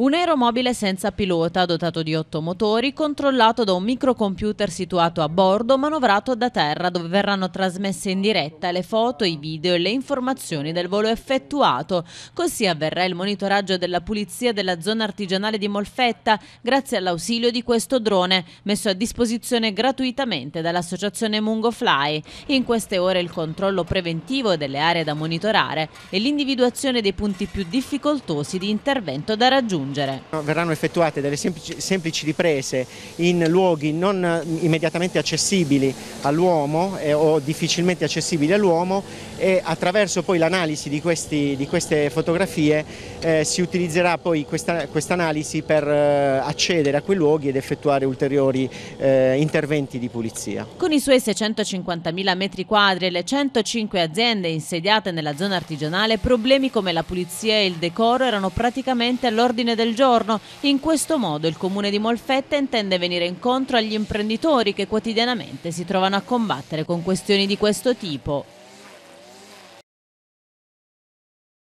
Un aeromobile senza pilota, dotato di otto motori, controllato da un microcomputer situato a bordo, manovrato da terra, dove verranno trasmesse in diretta le foto, i video e le informazioni del volo effettuato. Così avverrà il monitoraggio della pulizia della zona artigianale di Molfetta, grazie all'ausilio di questo drone, messo a disposizione gratuitamente dall'associazione Mungofly. In queste ore il controllo preventivo delle aree da monitorare e l'individuazione dei punti più difficoltosi di intervento da raggiungere raggiungere. Verranno effettuate delle semplici, semplici riprese in luoghi non immediatamente accessibili all'uomo eh, o difficilmente accessibili all'uomo e attraverso poi l'analisi di, di, queste fotografie eh, si utilizzerà poi questa quest per eh, accedere a quei luoghi ed effettuare ulteriori eh, interventi di pulizia. Con i suoi 650.000 metri quadri e le 105 aziende insediate nella zona artigianale, problemi come la pulizia e il decoro erano praticamente all'ordine del giorno. In questo modo il comune di Molfetta intende venire incontro agli imprenditori che quotidianamente si trovano a combattere con questioni di questo tipo.